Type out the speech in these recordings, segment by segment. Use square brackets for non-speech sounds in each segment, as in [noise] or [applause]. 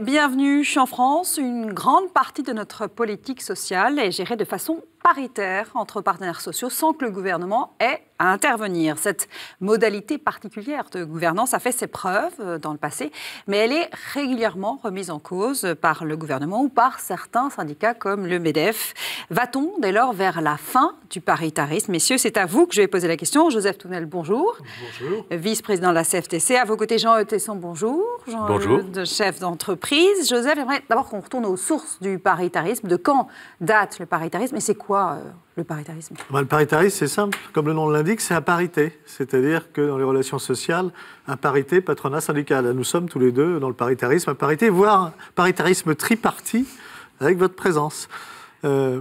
bienvenue en France. Une grande partie de notre politique sociale est gérée de façon paritaire entre partenaires sociaux sans que le gouvernement ait à intervenir. Cette modalité particulière de gouvernance a fait ses preuves euh, dans le passé, mais elle est régulièrement remise en cause par le gouvernement ou par certains syndicats comme le MEDEF. Va-t-on dès lors vers la fin du paritarisme Messieurs, c'est à vous que je vais poser la question. Joseph Tounel, bonjour. Bonjour. Vice-président de la CFTC. À vos côtés, Jean Tesson, bonjour. Jean bonjour. Euh, de chef d'entreprise. Joseph, j'aimerais d'abord qu'on retourne aux sources du paritarisme. De quand date le paritarisme et c'est quoi euh, le paritarisme bah, Le paritarisme, c'est simple. Comme le nom l'indique, c'est à parité. C'est-à-dire que dans les relations sociales, un parité, patronat, syndical. nous sommes tous les deux dans le paritarisme à parité, voire paritarisme tripartite, avec votre présence. Euh,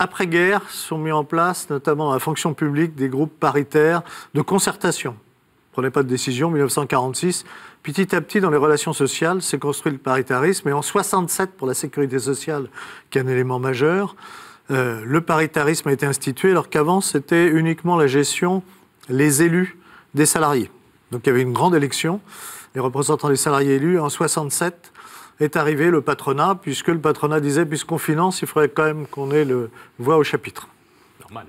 Après-guerre, sont mis en place, notamment à la fonction publique, des groupes paritaires de concertation. Prenez pas de décision, 1946. Petit à petit, dans les relations sociales, s'est construit le paritarisme. Et en 67, pour la sécurité sociale, qui est un élément majeur, euh, le paritarisme a été institué alors qu'avant c'était uniquement la gestion, les élus des salariés. Donc il y avait une grande élection, les représentants des salariés élus. En 67 est arrivé le patronat, puisque le patronat disait, puisqu'on finance, il faudrait quand même qu'on ait le voix au chapitre. Normal.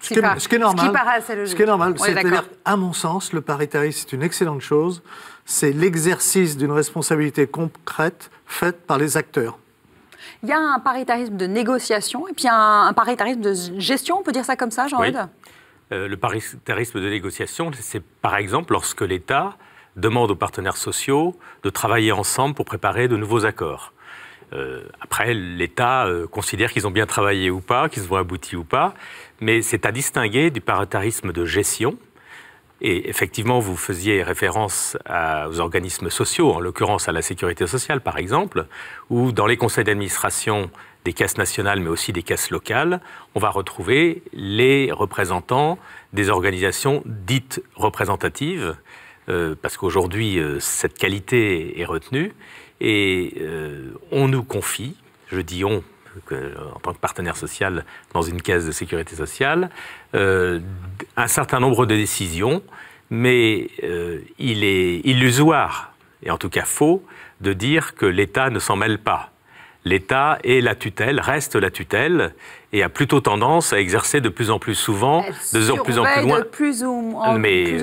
Ce qui, Ce qui est normal. C'est-à-dire, à mon sens, le paritarisme, c'est une excellente chose. C'est l'exercice d'une responsabilité concrète faite par les acteurs il y a un paritarisme de négociation et puis un, paritarisme de gestion, on peut dire ça comme ça, jean euh, Le paritarisme de négociation, c'est par exemple lorsque l'État demande aux partenaires sociaux de travailler ensemble pour préparer de nouveaux accords. Euh, après, l'État euh, considère qu'ils ont bien travaillé ou pas, qu'ils se vont aboutis ou pas, mais c'est à distinguer du paritarisme de gestion, et effectivement, vous faisiez référence aux organismes sociaux, en l'occurrence à la sécurité sociale par exemple, où dans les conseils d'administration des caisses nationales mais aussi des caisses locales, on va retrouver les représentants des organisations dites représentatives, euh, parce qu'aujourd'hui euh, cette qualité est retenue, et euh, on nous confie, je dis on en tant que partenaire social dans une caisse de sécurité sociale, euh, un certain nombre de décisions, mais euh, il est illusoire, et en tout cas faux, de dire que l'État ne s'en mêle pas. L'État est la tutelle, reste la tutelle, et a plutôt tendance à exercer de plus en plus souvent, de plus en plus loin. plus plus ou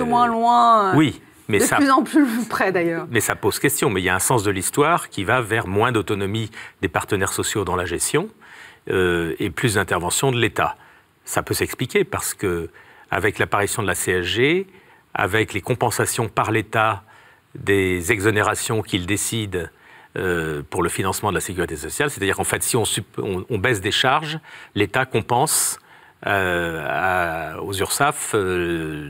moins euh, loin. Oui, mais de plus en plus [laughs] près d'ailleurs. Mais ça pose question. Mais il y a un sens de l'histoire qui va vers moins d'autonomie des partenaires sociaux dans la gestion euh, et plus d'intervention de l'État. Ça peut s'expliquer parce que avec l'apparition de la CSG, avec les compensations par l'État des exonérations qu'il décide euh, pour le financement de la sécurité sociale, c'est-à-dire en fait, si on baisse des charges, l'État compense euh, aux URSAF euh,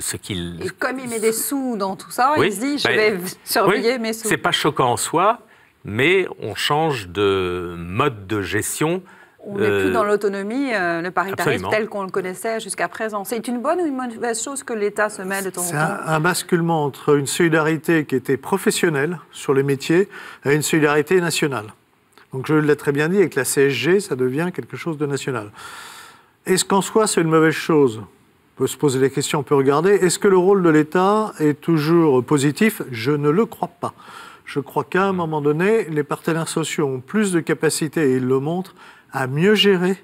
ce qu'il. comme il met des sous dans tout ça, il se dit je ben, vais surveiller mes sous. C'est pas choquant en soi, mais on change de mode de gestion. On n'est plus euh, dans l'autonomie, le paritarisme tel qu'on le connaissait jusqu'à présent. C'est une bonne ou une mauvaise chose que l'État se mêle de temps en temps C'est un basculement entre une solidarité qui était professionnelle sur les métiers et une solidarité nationale. Donc je l'ai très bien dit, avec la CSG, ça devient quelque chose de national. Est-ce qu'en soi, c'est une mauvaise chose on peut se poser des questions, on peut regarder. Est-ce que le rôle de l'État est toujours positif Je ne le crois pas. Je crois qu'à un moment donné, les partenaires sociaux ont plus de capacité, et ils le montrent, à mieux gérer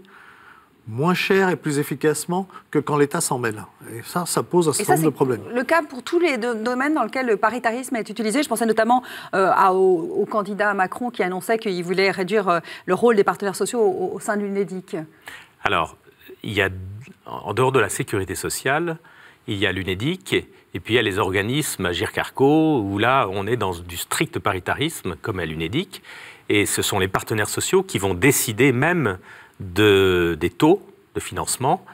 moins cher et plus efficacement que quand l'État s'en mêle. Et ça, ça pose un certain nombre de problèmes. Le cas pour tous les domaines dans lesquels le paritarisme est utilisé, je pensais notamment euh, au, candidat Macron qui annonçait qu'il voulait réduire euh, le rôle des partenaires sociaux au, sein de l'UNEDIC. Alors, il y a, en dehors de la sécurité sociale, il y a l'UNEDIC et puis il y a les organismes GIRCARCO, où là, on est dans du strict paritarisme, comme à l'UNEDIC. Et ce sont les partenaires sociaux qui vont décider même de, des taux de financement.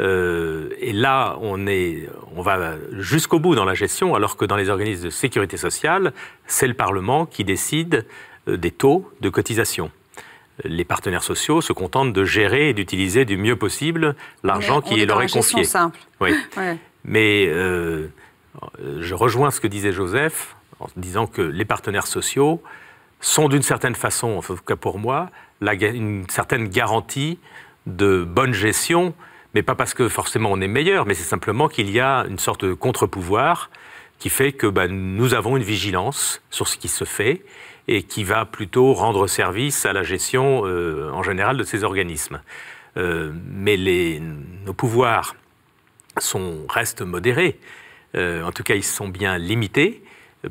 Euh, et là, on, est, on va jusqu'au bout dans la gestion, alors que dans les organismes de sécurité sociale, c'est le Parlement qui décide euh, des taux de cotisation les partenaires sociaux se contentent de gérer et d'utiliser du mieux possible l'argent qui leur est confié. Simple. Oui. [laughs] Mais euh, je rejoins ce que disait Joseph en disant que les partenaires sociaux sont d'une certaine façon, en tout cas pour moi, une certaine garantie de bonne gestion, mais pas parce que forcément on est meilleur, mais c'est simplement qu'il y a une sorte de contre-pouvoir qui fait que ben, nous avons une vigilance sur ce qui se fait et qui va plutôt rendre service à la gestion euh, en général de ces organismes. Euh, mais nos pouvoirs sont, restent modérés, euh, en tout cas ils sont bien limités.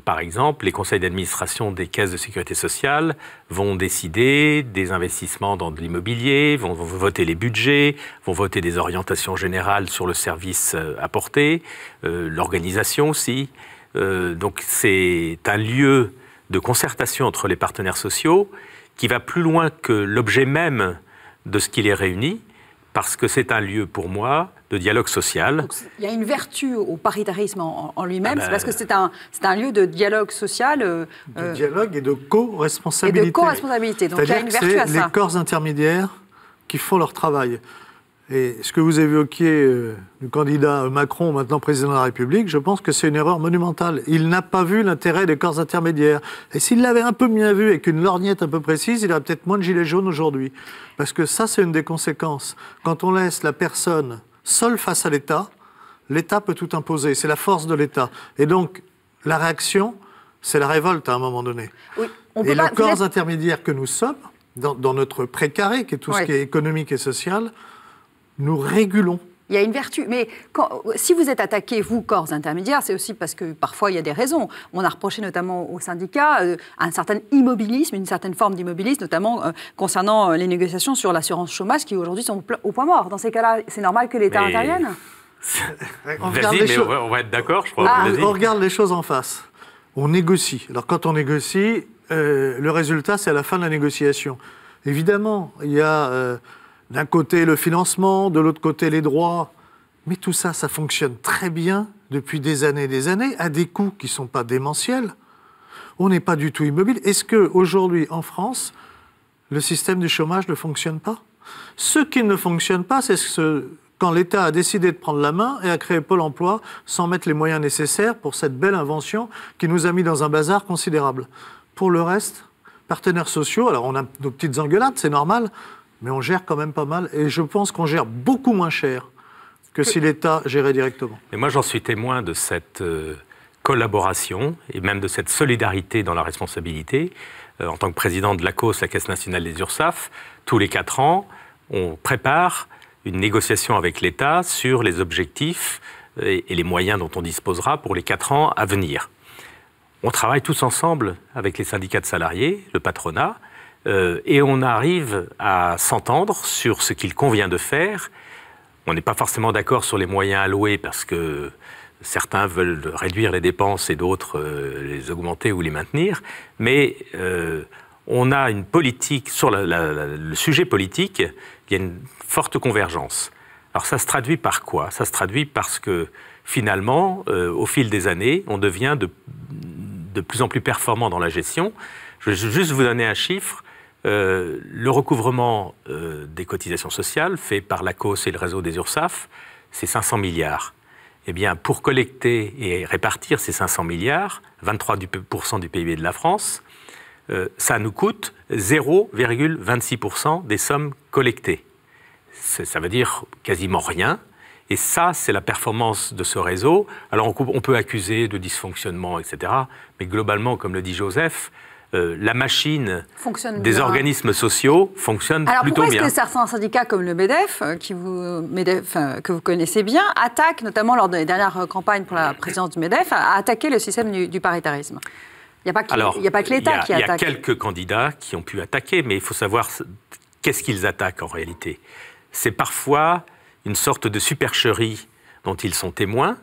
Par exemple, les conseils d'administration des caisses de sécurité sociale vont décider des investissements dans de l'immobilier, vont, vont, voter les budgets, vont voter des orientations générales sur le service apporté, l'organisation aussi. donc c'est un lieu de concertation entre les partenaires sociaux qui va plus loin que l'objet même de ce qui les réunit, parce que c'est un lieu pour moi de dialogue social. il y a une vertu au paritarisme en, lui-même, ah c'est ben, parce que c'est un, un, lieu de dialogue social. Euh, de euh, dialogue et de co-responsabilité. Et de co-responsabilité, donc il y a une vertu à ça. les corps intermédiaires qui font leur travail. Et ce que vous évoquiez euh, du candidat Macron, maintenant président de la République, je pense que c'est une erreur monumentale. Il n'a pas vu l'intérêt des corps intermédiaires. Et s'il l'avait un peu mieux vu, avec une lorgnette un peu précise, il aurait peut-être moins de gilets jaunes aujourd'hui. Parce que ça, c'est une des conséquences. Quand on laisse la personne seule face à l'État, l'État peut tout imposer. C'est la force de l'État. Et donc, la réaction, c'est la révolte hein, à un moment donné. Oui, et les corps intermédiaires que nous sommes, dans, notre précaré, qui est tout ce qui est économique et social, nous régulons. Il y a une vertu. Mais si vous êtes attaqué, vous, corps intermédiaires, c'est aussi parce que parfois il y a des raisons. On a reproché notamment au syndicat euh, un certain immobilisme, une certaine forme d'immobilisme, notamment euh, concernant euh, les négociations sur l'assurance chômage qui aujourd'hui sont au point mort. Dans ces cas-là, c'est normal que l'État intervienne on regarde mais on va être d'accord, je crois. Ah, on regarde les choses en face. On négocie. Alors quand on négocie, le résultat, c'est à la fin de la négociation. Évidemment, il y a d'un côté, le financement, de l'autre côté, les droits. Mais tout ça, ça fonctionne très bien depuis des années et des années, à des coûts qui ne sont pas démentiels. On n'est pas du tout immobile. Est-ce qu'aujourd'hui, en France, le système du chômage ne fonctionne pas Ce qui ne fonctionne pas, c'est ce, quand l'État a décidé de prendre la main et a créé Pôle emploi sans mettre les moyens nécessaires pour cette belle invention qui nous a mis dans un bazar considérable. Pour le reste, partenaires sociaux, alors on a nos petites engueulades, c'est normal, mais on gère quand même pas mal et je pense qu'on gère beaucoup moins cher que si l'État gérait directement. Et moi, j'en suis témoin de cette euh, collaboration et même de cette solidarité dans la responsabilité. Euh, en tant que président de la CAUSE, la Caisse nationale des URSAF, tous les quatre ans, on prépare une négociation avec l'État sur les objectifs euh, et les moyens dont on disposera pour les quatre ans à venir. On travaille tous ensemble avec les syndicats de salariés, le patronat, euh, et on arrive à s'entendre sur ce qu'il convient de faire. On n'est pas forcément d'accord sur les moyens alloués parce que certains veulent réduire les dépenses et d'autres euh, les augmenter ou les maintenir, mais euh, on a une politique, sur le sujet politique, il y a une forte convergence. Alors ça se traduit par quoi Ça se traduit parce que finalement, au fil des années, on devient de, de, plus en plus performant dans la gestion. Je vais juste vous donner un chiffre. Euh, le recouvrement euh, des cotisations sociales fait par la COS et le réseau des URSAF, c'est 500 milliards. Eh bien, pour collecter et répartir ces 500 milliards, 23% du PIB de la France, euh, ça nous coûte 0,26% des sommes collectées. Ça veut dire quasiment rien. Et ça, c'est la performance de ce réseau. Alors, on, on peut accuser de dysfonctionnement, etc. Mais globalement, comme le dit Joseph, euh, la machine des organismes sociaux fonctionne plutôt bien. Alors pourquoi est-ce que certains syndicats comme le MEDEF, euh, qui vous, que vous connaissez bien, attaquent, notamment lors des dernières campagnes pour la présidence du MEDEF, à attaquer le système du, paritarisme il n'y a pas que l'État qui attaque. Il y a quelques candidats qui ont pu attaquer, mais il faut savoir qu'est-ce qu'ils attaquent en réalité. C'est parfois une sorte de supercherie dont ils sont témoins.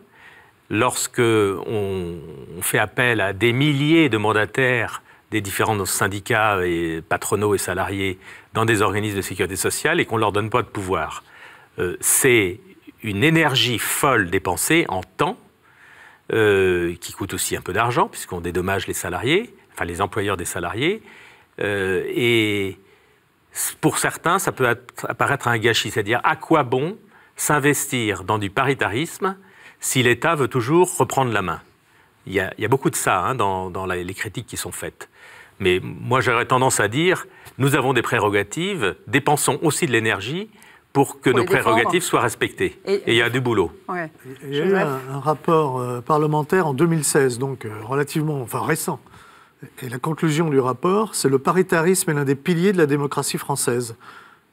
Lorsque on fait appel à des milliers de mandataires des différents syndicats et patronaux et salariés dans des organismes de sécurité sociale et qu'on ne leur donne pas de pouvoir. Euh, c'est une énergie folle dépensée en temps, euh, qui coûte aussi un peu d'argent, puisqu'on dédommage les salariés, enfin les employeurs des salariés. Euh, et pour certains, ça peut apparaître un gâchis, c'est-à-dire à quoi bon s'investir dans du paritarisme si l'État veut toujours reprendre la main il y, a, beaucoup de ça hein, dans, les critiques qui sont faites. Mais moi, j'aurais tendance à dire, nous avons des prérogatives, dépensons aussi de l'énergie pour que nos prérogatives soient respectées. Et il y a du boulot. eu un, rapport euh, parlementaire en 2016, donc euh, relativement, enfin récent. Et la conclusion du rapport, c'est le paritarisme est l'un des piliers de la démocratie française.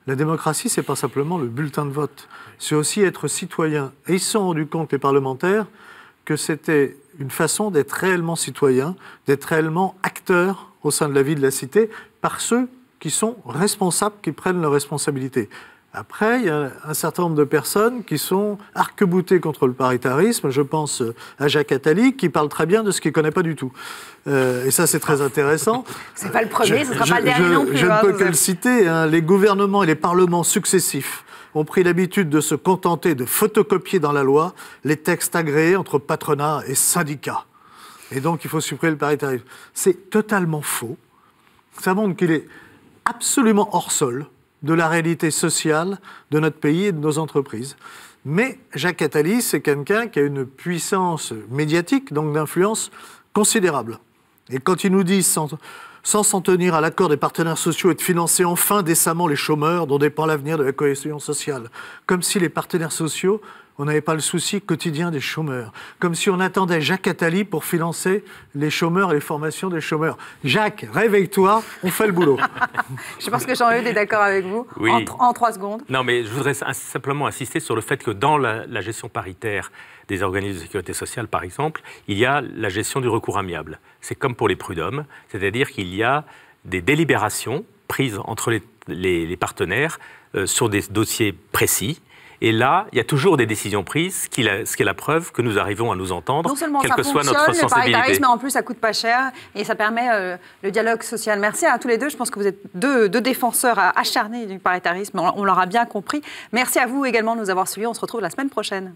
La démocratie, c'est pas simplement le bulletin de vote, c'est aussi être citoyen. Et ils se sont rendus compte, les parlementaires, que c'était une façon d'être réellement citoyen, d'être réellement acteur au sein de la vie de la cité par ceux qui sont responsables, qui prennent leurs responsabilités. Après, il y a un certain nombre de personnes qui sont arqueboutées contre le paritarisme. Je pense à Jacques Attali, qui parle très bien de ce qu'il ne connaît pas du tout. Euh, et ça, c'est très intéressant. [laughs] c'est pas le premier, ce ne sera pas le dernier je, non plus. Je ne hein, peux que le citer. Hein. les gouvernements et les parlements successifs ont pris l'habitude de se contenter de photocopier dans la loi les textes agréés entre patronat et syndicats et donc il faut supprimer le tarif C'est totalement faux. Ça montre qu'il est absolument hors sol de la réalité sociale de notre pays et de nos entreprises. Mais Jacques Attali, c'est quelqu'un qui a une puissance médiatique, donc d'influence considérable. Et quand il nous dit, sans s'en tenir à l'accord des partenaires sociaux et de financer enfin décemment les chômeurs dont dépend l'avenir de la cohésion sociale, comme si les partenaires sociaux on n'avait pas le souci quotidien des chômeurs. Comme si on attendait Jacques Attali pour financer les chômeurs et les formations des chômeurs. Jacques, réveille-toi, on fait le boulot. [laughs] je pense que Jean-Eudes est d'accord avec vous. En, trois secondes. Non, mais je voudrais simplement insister sur le fait que dans la, gestion paritaire des organismes de sécurité sociale, par exemple, il y a la gestion du recours amiable. C'est comme pour les prud'hommes, c'est-à-dire qu'il y a des délibérations prises entre les, partenaires euh, sur des dossiers précis et là, il y a toujours des décisions prises, ce qui est la preuve que nous arrivons à nous entendre, quelle que soit notre sensibilité. mais en plus, ça coûte pas cher et ça permet euh, le dialogue social. Merci à tous les deux. Je pense que vous êtes deux, défenseurs acharnés du paritarisme. On, on l'aura bien compris. Merci à vous également de nous avoir suivis. On se retrouve la semaine prochaine.